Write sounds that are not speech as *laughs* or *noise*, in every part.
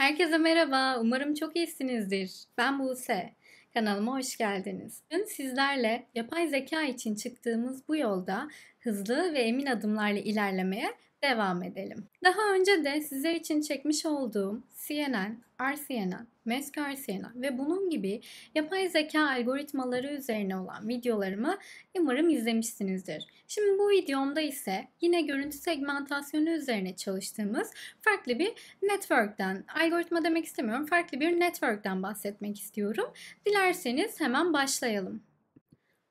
Herkese merhaba, umarım çok iyisinizdir. Ben Buse, kanalıma hoş geldiniz. Bugün sizlerle yapay zeka için çıktığımız bu yolda hızlı ve emin adımlarla ilerlemeye devam edelim. Daha önce de sizler için çekmiş olduğum CNN, RCNN Meskarsina ve bunun gibi yapay zeka algoritmaları üzerine olan videolarımı umarım izlemişsinizdir. Şimdi bu videomda ise yine görüntü segmentasyonu üzerine çalıştığımız farklı bir network'ten, algoritma demek istemiyorum, farklı bir network'ten bahsetmek istiyorum. Dilerseniz hemen başlayalım.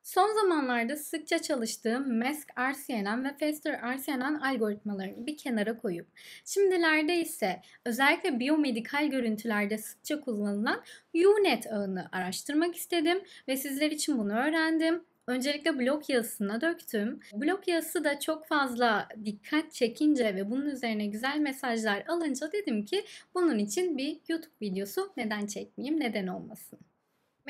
Son zamanlarda sıkça çalıştığım MESC RCNN ve FASTER RCNN algoritmalarını bir kenara koyup şimdilerde ise özellikle biyomedikal görüntülerde sıkça kullanılan UNET ağını araştırmak istedim ve sizler için bunu öğrendim. Öncelikle blok yazısına döktüm. Blok yazısı da çok fazla dikkat çekince ve bunun üzerine güzel mesajlar alınca dedim ki bunun için bir YouTube videosu neden çekmeyeyim, neden olmasın.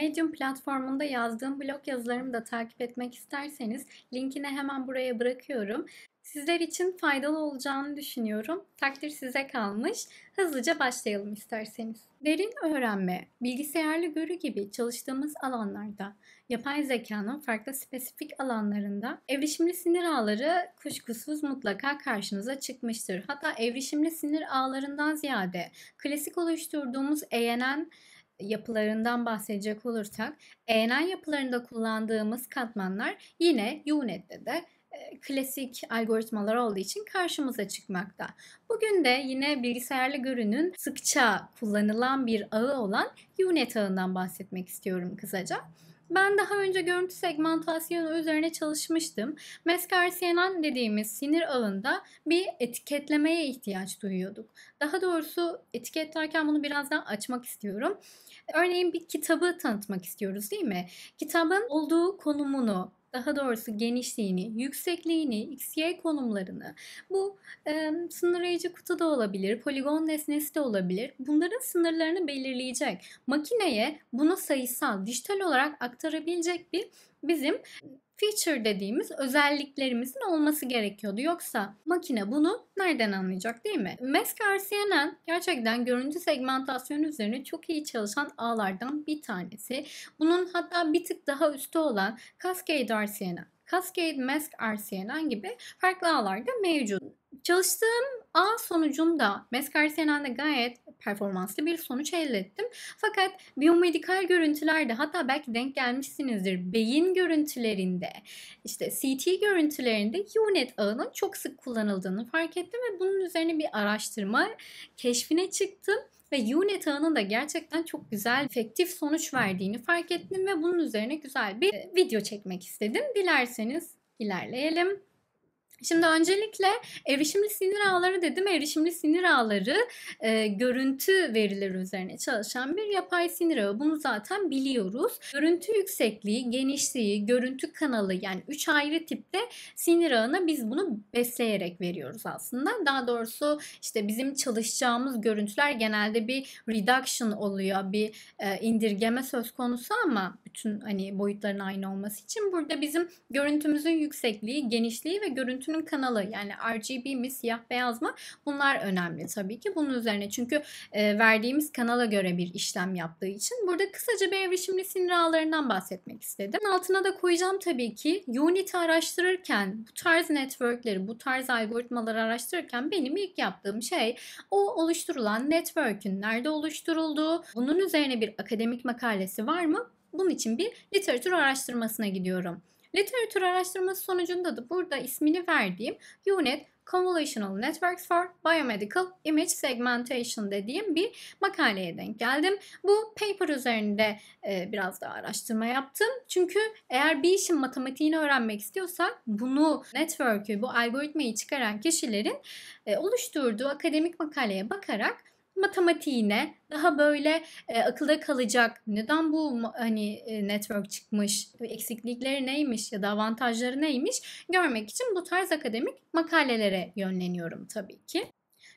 Medium platformunda yazdığım blog yazılarımı da takip etmek isterseniz linkini hemen buraya bırakıyorum. Sizler için faydalı olacağını düşünüyorum. Takdir size kalmış. Hızlıca başlayalım isterseniz. Derin öğrenme, bilgisayarlı görü gibi çalıştığımız alanlarda, yapay zekanın farklı spesifik alanlarında evrişimli sinir ağları kuşkusuz mutlaka karşınıza çıkmıştır. Hatta evrişimli sinir ağlarından ziyade klasik oluşturduğumuz ENN yapılarından bahsedecek olursak, eğren yapılarında kullandığımız katmanlar yine UNet'te de klasik algoritmalar olduğu için karşımıza çıkmakta. Bugün de yine bilgisayarlı görünün sıkça kullanılan bir ağı olan UNet ağından bahsetmek istiyorum kısaca. Ben daha önce görüntü segmentasyonu üzerine çalışmıştım. Mesker-CNN dediğimiz sinir ağında bir etiketlemeye ihtiyaç duyuyorduk. Daha doğrusu etiketlerken bunu birazdan açmak istiyorum. Örneğin bir kitabı tanıtmak istiyoruz değil mi? Kitabın olduğu konumunu, daha doğrusu genişliğini, yüksekliğini, x-y konumlarını, bu e, sınırlayıcı kutu da olabilir, poligon nesnesi de olabilir. Bunların sınırlarını belirleyecek. Makineye bunu sayısal, dijital olarak aktarabilecek bir bizim feature dediğimiz özelliklerimizin olması gerekiyordu. Yoksa makine bunu nereden anlayacak değil mi? Mask RCNN gerçekten görüntü segmentasyonu üzerine çok iyi çalışan ağlardan bir tanesi. Bunun hatta bir tık daha üstü olan Cascade RCNN Cascade Mask RCNN gibi farklı ağlarda mevcut. Çalıştığım ağ sonucunda Mescarsianen'de gayet performanslı bir sonuç elde ettim. Fakat biyomedikal görüntülerde hatta belki denk gelmişsinizdir. Beyin görüntülerinde, işte CT görüntülerinde UNET ağının çok sık kullanıldığını fark ettim ve bunun üzerine bir araştırma keşfine çıktım ve UNET ağının da gerçekten çok güzel efektif sonuç verdiğini fark ettim ve bunun üzerine güzel bir e, video çekmek istedim. Dilerseniz ilerleyelim. Şimdi öncelikle erişimli sinir ağları dedim. Erişimli sinir ağları e, görüntü verileri üzerine çalışan bir yapay sinir ağı. Bunu zaten biliyoruz. Görüntü yüksekliği, genişliği, görüntü kanalı yani 3 ayrı tipte sinir ağına biz bunu besleyerek veriyoruz aslında. Daha doğrusu işte bizim çalışacağımız görüntüler genelde bir reduction oluyor. Bir e, indirgeme söz konusu ama bütün hani boyutların aynı olması için burada bizim görüntümüzün yüksekliği, genişliği ve görüntü görüntünün kanalı yani RGB mi siyah beyaz mı bunlar önemli tabii ki bunun üzerine çünkü e, verdiğimiz kanala göre bir işlem yaptığı için burada kısaca bir evrişimli sinir ağlarından bahsetmek istedim. Altına da koyacağım tabii ki Unity araştırırken bu tarz networkleri bu tarz algoritmaları araştırırken benim ilk yaptığım şey o oluşturulan network'ün nerede oluşturulduğu bunun üzerine bir akademik makalesi var mı? Bunun için bir literatür araştırmasına gidiyorum. Literatür araştırması sonucunda da burada ismini verdiğim Unit Convolutional Networks for Biomedical Image Segmentation dediğim bir makaleye denk geldim. Bu paper üzerinde e, biraz daha araştırma yaptım. Çünkü eğer bir işin matematiğini öğrenmek istiyorsak bunu, network'ü, bu algoritmayı çıkaran kişilerin e, oluşturduğu akademik makaleye bakarak matematiğine daha böyle e, akılda kalacak neden bu hani e, network çıkmış e, eksiklikleri neymiş ya da avantajları neymiş görmek için bu tarz akademik makalelere yönleniyorum tabii ki.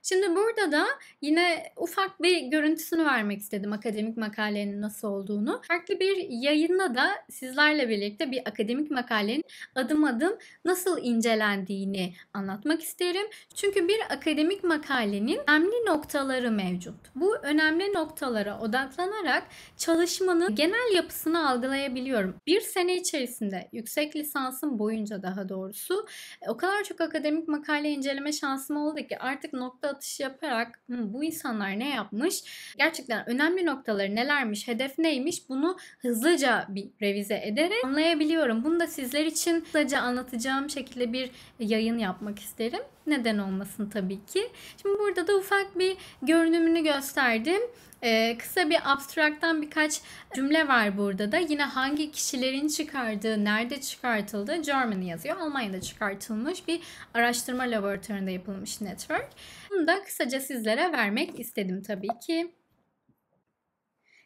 Şimdi burada da yine ufak bir görüntüsünü vermek istedim akademik makalenin nasıl olduğunu. Farklı bir yayında da sizlerle birlikte bir akademik makalenin adım adım nasıl incelendiğini anlatmak isterim. Çünkü bir akademik makalenin önemli noktaları mevcut. Bu önemli noktalara odaklanarak çalışmanın genel yapısını algılayabiliyorum. Bir sene içerisinde yüksek lisansım boyunca daha doğrusu o kadar çok akademik makale inceleme şansım oldu ki artık nokta atış yaparak bu insanlar ne yapmış? Gerçekten önemli noktaları nelermiş, hedef neymiş? Bunu hızlıca bir revize ederek anlayabiliyorum. Bunu da sizler için hızlıca anlatacağım şekilde bir yayın yapmak isterim. Neden olmasın tabii ki. Şimdi burada da ufak bir görünümünü gösterdim. Ee, kısa bir abstraktan birkaç cümle var burada da. Yine hangi kişilerin çıkardığı, nerede çıkartıldığı Germany yazıyor. Almanya'da çıkartılmış bir araştırma laboratuvarında yapılmış network. Bunu da kısaca sizlere vermek istedim tabii ki.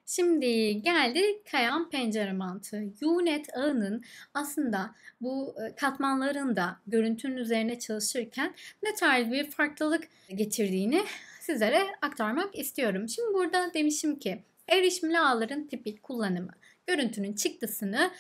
Şimdi geldi kayan pencere mantığı. UNet ağının aslında bu e, katmanlarında görüntünün üzerine çalışırken ne tarz bir farklılık getirdiğini sizlere aktarmak istiyorum. Şimdi burada demişim ki erişimli ağların tipik kullanımı. Görüntünün çıktısını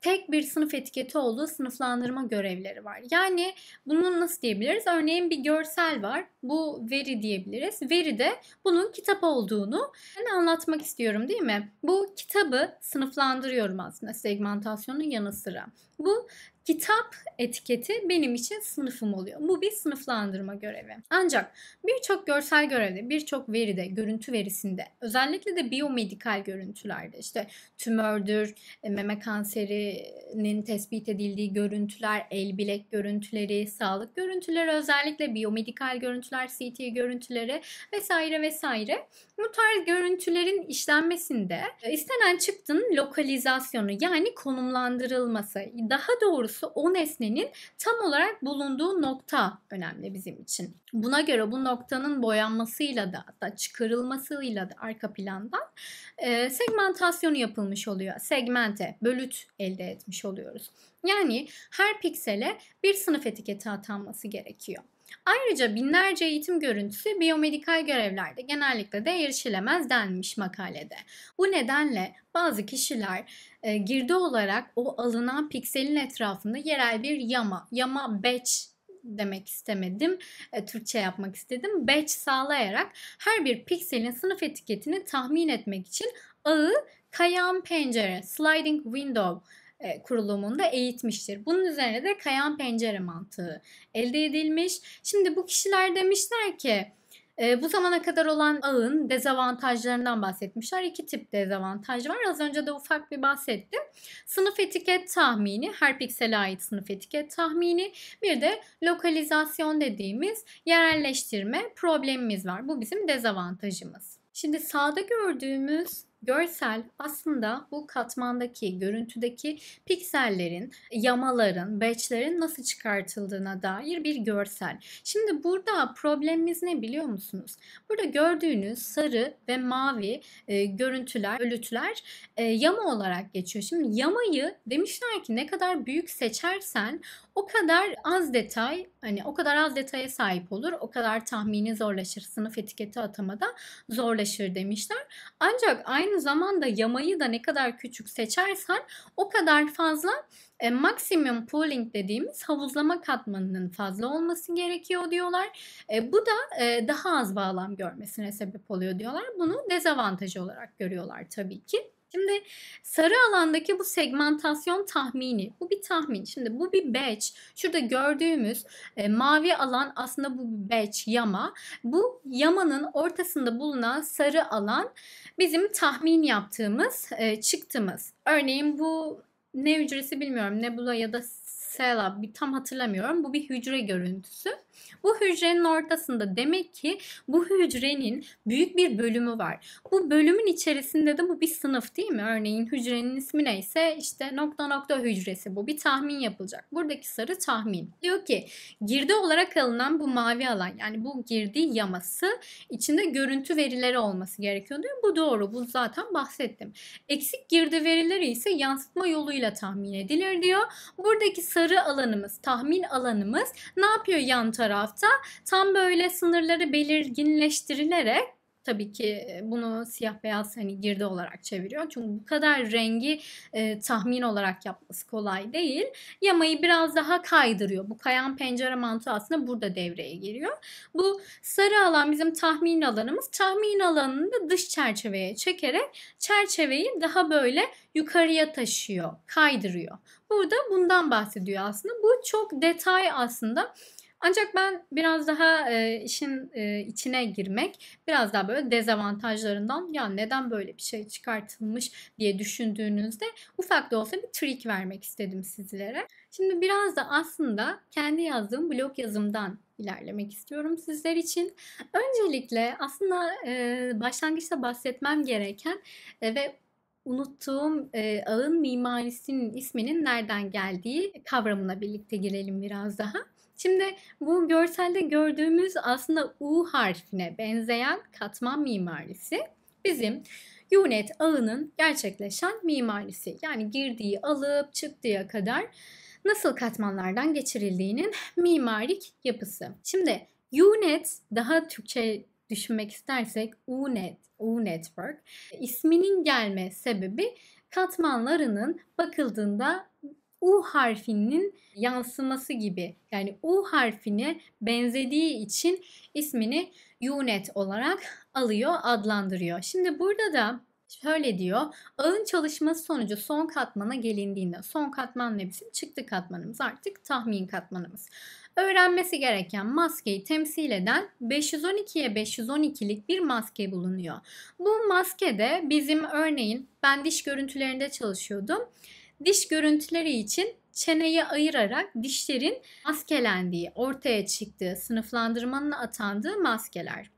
tek bir sınıf etiketi olduğu sınıflandırma görevleri var. Yani bunu nasıl diyebiliriz? Örneğin bir görsel var. Bu veri diyebiliriz. Veri de bunun kitap olduğunu ben anlatmak istiyorum değil mi? Bu kitabı sınıflandırıyorum aslında segmentasyonun yanı sıra. Bu Kitap etiketi benim için sınıfım oluyor. Bu bir sınıflandırma görevi. Ancak birçok görsel görevde, birçok veride, görüntü verisinde, özellikle de biyomedikal görüntülerde işte tümördür, e, meme kanserinin tespit edildiği görüntüler, el bilek görüntüleri, sağlık görüntüleri, özellikle biyomedikal görüntüler, CT görüntüleri vesaire vesaire. Bu tarz görüntülerin işlenmesinde e, istenen çıktının lokalizasyonu yani konumlandırılması, daha doğrusu doğrusu o nesnenin tam olarak bulunduğu nokta önemli bizim için. Buna göre bu noktanın boyanmasıyla da hatta çıkarılmasıyla da arka plandan e, segmentasyonu yapılmış oluyor. Segmente, bölüt elde etmiş oluyoruz. Yani her piksele bir sınıf etiketi atanması gerekiyor. Ayrıca binlerce eğitim görüntüsü biyomedikal görevlerde genellikle de erişilemez denmiş makalede. Bu nedenle bazı kişiler ee, girdi olarak o alınan pikselin etrafında yerel bir yama, yama batch demek istemedim. Ee, Türkçe yapmak istedim. Batch sağlayarak her bir pikselin sınıf etiketini tahmin etmek için ağı kayan pencere, sliding window e, kurulumunda eğitmiştir. Bunun üzerine de kayan pencere mantığı elde edilmiş. Şimdi bu kişiler demişler ki e, bu zamana kadar olan ağın dezavantajlarından bahsetmişler. İki tip dezavantaj var. Az önce de ufak bir bahsettim. Sınıf etiket tahmini, her piksele ait sınıf etiket tahmini. Bir de lokalizasyon dediğimiz yerelleştirme problemimiz var. Bu bizim dezavantajımız. Şimdi sağda gördüğümüz Görsel aslında bu katmandaki, görüntüdeki piksellerin, yamaların, batchlerin nasıl çıkartıldığına dair bir görsel. Şimdi burada problemimiz ne biliyor musunuz? Burada gördüğünüz sarı ve mavi e, görüntüler, ölütüler e, yama olarak geçiyor. Şimdi yamayı demişler ki ne kadar büyük seçersen o kadar az detay, hani o kadar az detaya sahip olur, o kadar tahmini zorlaşır. Sınıf etiketi atamada zorlaşır demişler. Ancak aynı aynı zamanda yamayı da ne kadar küçük seçersen o kadar fazla e, maksimum pooling dediğimiz havuzlama katmanının fazla olması gerekiyor diyorlar. E, bu da e, daha az bağlam görmesine sebep oluyor diyorlar. Bunu dezavantaj olarak görüyorlar tabii ki. Şimdi sarı alandaki bu segmentasyon tahmini. Bu bir tahmin. Şimdi bu bir batch. Şurada gördüğümüz e, mavi alan aslında bu bir batch yama. Bu yamanın ortasında bulunan sarı alan bizim tahmin yaptığımız e, çıktımız. Örneğin bu ne hücresi bilmiyorum. Nebula ya da Xela bir tam hatırlamıyorum. Bu bir hücre görüntüsü. Bu hücrenin ortasında demek ki bu hücrenin büyük bir bölümü var. Bu bölümün içerisinde de bu bir sınıf değil mi? Örneğin hücrenin ismi neyse işte nokta nokta hücresi bu. Bir tahmin yapılacak. Buradaki sarı tahmin. Diyor ki girdi olarak alınan bu mavi alan yani bu girdi yaması içinde görüntü verileri olması gerekiyor diyor. Bu doğru. Bu zaten bahsettim. Eksik girdi verileri ise yansıtma yoluyla tahmin edilir diyor. Buradaki sarı sarı alanımız, tahmin alanımız ne yapıyor yan tarafta? Tam böyle sınırları belirginleştirilerek Tabii ki bunu siyah beyaz hani girdi olarak çeviriyor. Çünkü bu kadar rengi e, tahmin olarak yapması kolay değil. Yamayı biraz daha kaydırıyor. Bu kayan pencere mantığı aslında burada devreye giriyor. Bu sarı alan bizim tahmin alanımız. Tahmin alanını da dış çerçeveye çekerek çerçeveyi daha böyle yukarıya taşıyor, kaydırıyor. Burada bundan bahsediyor aslında. Bu çok detay aslında ancak ben biraz daha e, işin e, içine girmek, biraz daha böyle dezavantajlarından ya neden böyle bir şey çıkartılmış diye düşündüğünüzde ufak da olsa bir trik vermek istedim sizlere. Şimdi biraz da aslında kendi yazdığım blog yazımdan ilerlemek istiyorum sizler için. Öncelikle aslında e, başlangıçta bahsetmem gereken e, ve unuttuğum e, ağın mimarisinin isminin nereden geldiği kavramına birlikte girelim biraz daha. Şimdi bu görselde gördüğümüz aslında U harfine benzeyen katman mimarisi bizim UNET ağının gerçekleşen mimarisi. Yani girdiği alıp çıktığı kadar nasıl katmanlardan geçirildiğinin mimarik yapısı. Şimdi UNET daha Türkçe düşünmek istersek UNET, U-Network isminin gelme sebebi katmanlarının bakıldığında U harfinin yansıması gibi. Yani U harfine benzediği için ismini Unet olarak alıyor, adlandırıyor. Şimdi burada da Şöyle diyor. Ağın çalışması sonucu son katmana gelindiğinde son katman ne bizim? Çıktı katmanımız artık tahmin katmanımız. Öğrenmesi gereken maskeyi temsil eden 512'ye 512'lik bir maske bulunuyor. Bu maskede bizim örneğin ben diş görüntülerinde çalışıyordum. Diş görüntüleri için çeneyi ayırarak dişlerin maskelendiği, ortaya çıktığı, sınıflandırmanın atandığı maskeler.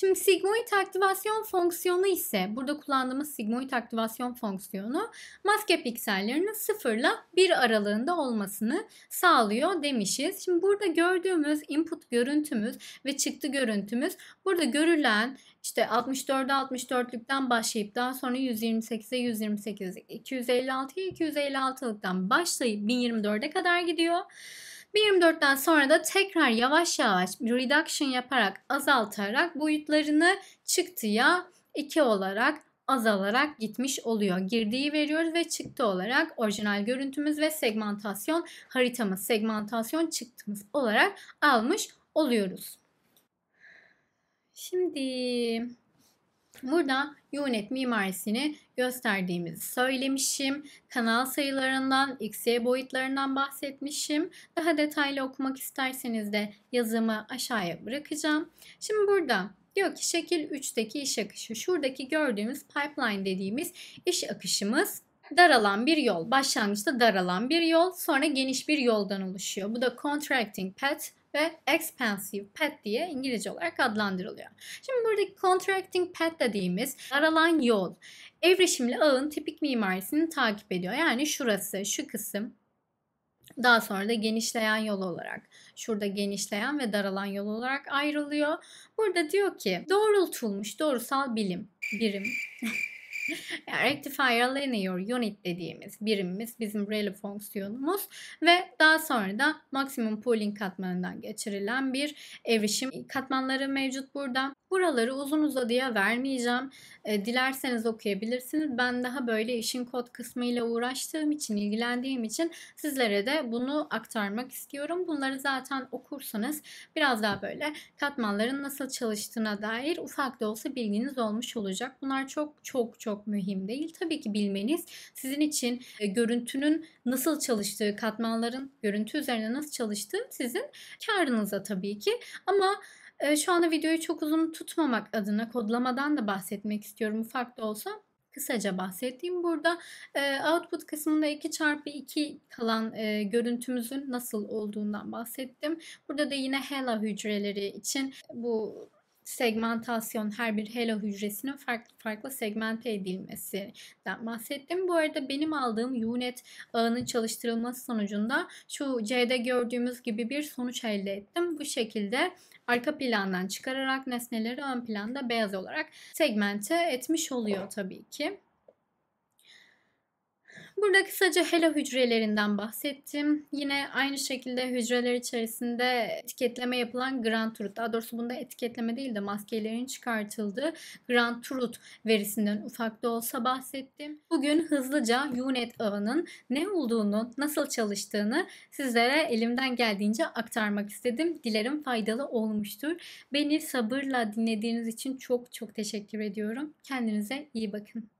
Şimdi sigmoid aktivasyon fonksiyonu ise burada kullandığımız sigmoid aktivasyon fonksiyonu maske piksellerinin sıfırla bir aralığında olmasını sağlıyor demişiz. Şimdi burada gördüğümüz input görüntümüz ve çıktı görüntümüz burada görülen işte 64'e 64'lükten başlayıp daha sonra 128'e 128, 256'ya 256'lıktan başlayıp 1024'e kadar gidiyor. 1.24'ten sonra da tekrar yavaş yavaş reduction yaparak azaltarak boyutlarını çıktıya 2 olarak azalarak gitmiş oluyor. Girdiği veriyoruz ve çıktı olarak orijinal görüntümüz ve segmentasyon haritamız, segmentasyon çıktımız olarak almış oluyoruz. Şimdi Burada UNET mimarisini gösterdiğimizi söylemişim. Kanal sayılarından, XY boyutlarından bahsetmişim. Daha detaylı okumak isterseniz de yazımı aşağıya bırakacağım. Şimdi burada diyor ki şekil 3'teki iş akışı. Şuradaki gördüğümüz pipeline dediğimiz iş akışımız daralan bir yol. Başlangıçta daralan bir yol, sonra geniş bir yoldan oluşuyor. Bu da contracting path ve expensive pet diye İngilizce olarak adlandırılıyor. Şimdi buradaki contracting pet dediğimiz aralan yol evrişimli ağın tipik mimarisini takip ediyor. Yani şurası, şu kısım daha sonra da genişleyen yol olarak şurada genişleyen ve daralan yol olarak ayrılıyor. Burada diyor ki doğrultulmuş doğrusal bilim birim *laughs* *laughs* Yani rectifier linear unit dediğimiz birimimiz bizim Rayleigh fonksiyonumuz ve daha sonra da maksimum pooling katmanından geçirilen bir evrişim katmanları mevcut burada. Buraları uzun uzadıya vermeyeceğim. E, dilerseniz okuyabilirsiniz. Ben daha böyle işin kod kısmıyla uğraştığım için, ilgilendiğim için sizlere de bunu aktarmak istiyorum. Bunları zaten okursanız biraz daha böyle katmanların nasıl çalıştığına dair ufak da olsa bilginiz olmuş olacak. Bunlar çok çok çok mühim değil. Tabii ki bilmeniz sizin için e, görüntünün nasıl çalıştığı, katmanların görüntü üzerine nasıl çalıştığı sizin karınıza tabii ki. Ama e, şu anda videoyu çok uzun tutmamak adına kodlamadan da bahsetmek istiyorum ufak da olsa. Kısaca bahsettiğim burada e, output kısmında 2 çarpı 2 kalan e, görüntümüzün nasıl olduğundan bahsettim. Burada da yine HeLa hücreleri için bu segmentasyon her bir hela hücresinin farklı farklı segmente edilmesinden bahsettim. Bu arada benim aldığım UNET ağının çalıştırılması sonucunda şu C'de gördüğümüz gibi bir sonuç elde ettim. Bu şekilde arka plandan çıkararak nesneleri ön planda beyaz olarak segmente etmiş oluyor tabii ki. Burada kısaca helo hücrelerinden bahsettim. Yine aynı şekilde hücreler içerisinde etiketleme yapılan Grand Trut, daha doğrusu bunda etiketleme değil de maskelerin çıkartıldığı Grand Trut verisinden ufak da olsa bahsettim. Bugün hızlıca UNET ağının ne olduğunu, nasıl çalıştığını sizlere elimden geldiğince aktarmak istedim. Dilerim faydalı olmuştur. Beni sabırla dinlediğiniz için çok çok teşekkür ediyorum. Kendinize iyi bakın.